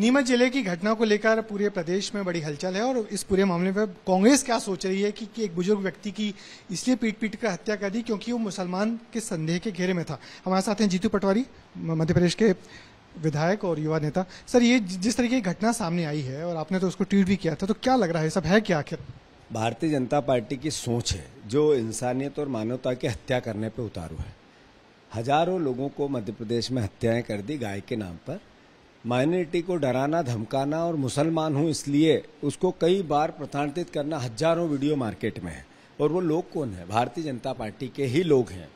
नीमच जिले की घटना को लेकर पूरे प्रदेश में बड़ी हलचल है और इस पूरे मामले में कांग्रेस क्या सोच रही है कि, कि एक बुजुर्ग व्यक्ति की इसलिए पीट पीट कर हत्या कर दी क्योंकि वो मुसलमान के संदेह के घेरे में था हमारे साथ हैं जीतू पटवारी मध्य प्रदेश के विधायक और युवा नेता सर ये जिस तरीके की घटना सामने आई है और आपने तो उसको ट्वीट भी किया था तो क्या लग रहा है सब है क्या आखिर भारतीय जनता पार्टी की सोच है जो इंसानियत और मानवता की हत्या करने पर उतारू है हजारों लोगों को मध्य प्रदेश में हत्याएं कर दी गाय के नाम पर माइनॉरिटी को डराना धमकाना और मुसलमान हूँ इसलिए उसको कई बार प्रताड़ित करना हजारों वीडियो मार्केट में है और वो लोग कौन है भारतीय जनता पार्टी के ही लोग हैं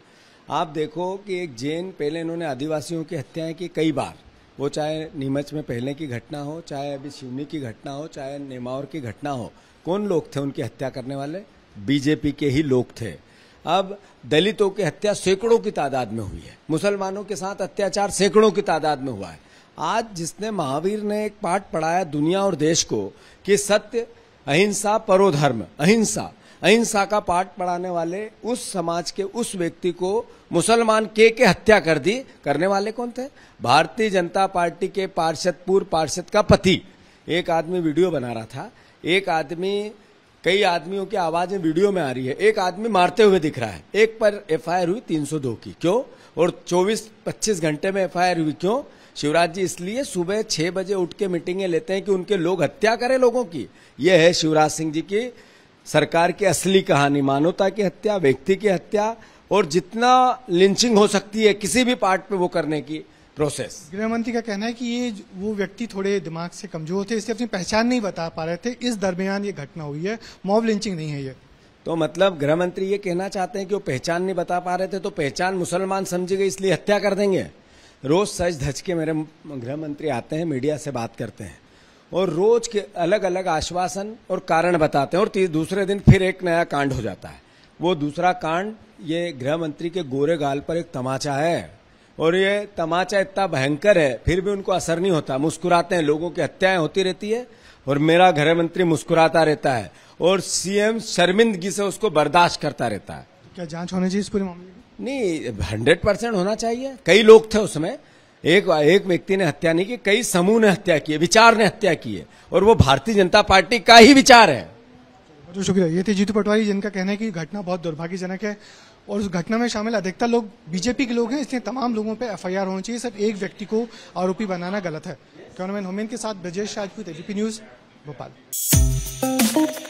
आप देखो कि एक जैन पहले इन्होंने आदिवासियों की हत्याएं की कई बार वो चाहे नीमच में पहले की घटना हो चाहे अभी शिवनी की घटना हो चाहे नेमावर की घटना हो कौन लोग थे उनकी हत्या करने वाले बीजेपी के ही लोग थे अब दलितों की हत्या सैकड़ों की तादाद में हुई है मुसलमानों के साथ अत्याचार सैकड़ों की तादाद में हुआ है आज जिसने महावीर ने एक पाठ पढ़ाया दुनिया और देश को कि सत्य अहिंसा परोधर्म अहिंसा अहिंसा का पाठ पढ़ाने वाले उस समाज के उस व्यक्ति को मुसलमान के के हत्या कर दी करने वाले कौन थे भारतीय जनता पार्टी के पार्षद पूर्व पार्षद का पति एक आदमी वीडियो बना रहा था एक आदमी कई आदमियों की आवाजें वीडियो में आ रही है एक आदमी मारते हुए दिख रहा है एक पर एफआईआर हुई 302 की क्यों और 24-25 घंटे में एफआईआर हुई क्यों शिवराज जी इसलिए सुबह छह बजे उठ के मीटिंगें लेते हैं कि उनके लोग हत्या करें लोगों की यह है शिवराज सिंह जी की सरकार की असली कहानी मानवता की हत्या व्यक्ति की हत्या और जितना लिंचिंग हो सकती है किसी भी पार्ट पे वो करने की प्रोसेस गृहमंत्री का कहना है कि ये वो व्यक्ति थोड़े दिमाग से कमजोर थे इसलिए अपनी पहचान नहीं बता पा रहे थे इस दरमियान ये घटना हुई है मॉब लिंचिंग नहीं है ये तो मतलब गृहमंत्री ये कहना चाहते हैं कि वो पहचान नहीं बता पा रहे थे तो पहचान मुसलमान समझी गई इसलिए हत्या कर देंगे रोज़ सच धज के मेरे गृह मंत्री आते हैं मीडिया से बात करते हैं और रोज के अलग अलग आश्वासन और कारण बताते हैं और दूसरे दिन फिर एक नया कांड हो जाता है वो दूसरा कांड ये गृह मंत्री के गोरे गाल पर एक तमाचा है और ये तमाचा इतना भयंकर है फिर भी उनको असर नहीं होता मुस्कुराते हैं लोगों की हत्याएं होती रहती है और मेरा गृह मंत्री मुस्कुराता रहता है और सीएम शर्मिंदगी से उसको बर्दाश्त करता रहता है क्या जांच होनी चाहिए इस पूरे मामले नहीं हंड्रेड परसेंट होना चाहिए कई लोग थे उसमें एक एक व्यक्ति ने हत्या नहीं की कई समूह ने हत्या की विचार ने हत्या की है और वो भारतीय जनता पार्टी का ही विचार है जो शुक्रिया ये थे जीतू पटवारी जिनका कहना है कि घटना बहुत दुर्भाग्यजनक है और उस घटना में शामिल अधिकतर लोग बीजेपी के लोग हैं इसलिए तमाम लोगों पे एफआईआर होना चाहिए सिर्फ एक व्यक्ति को आरोपी बनाना गलत है कैमरामैन होमेन के साथ ब्रजेश राजपूत एबीपी न्यूज भोपाल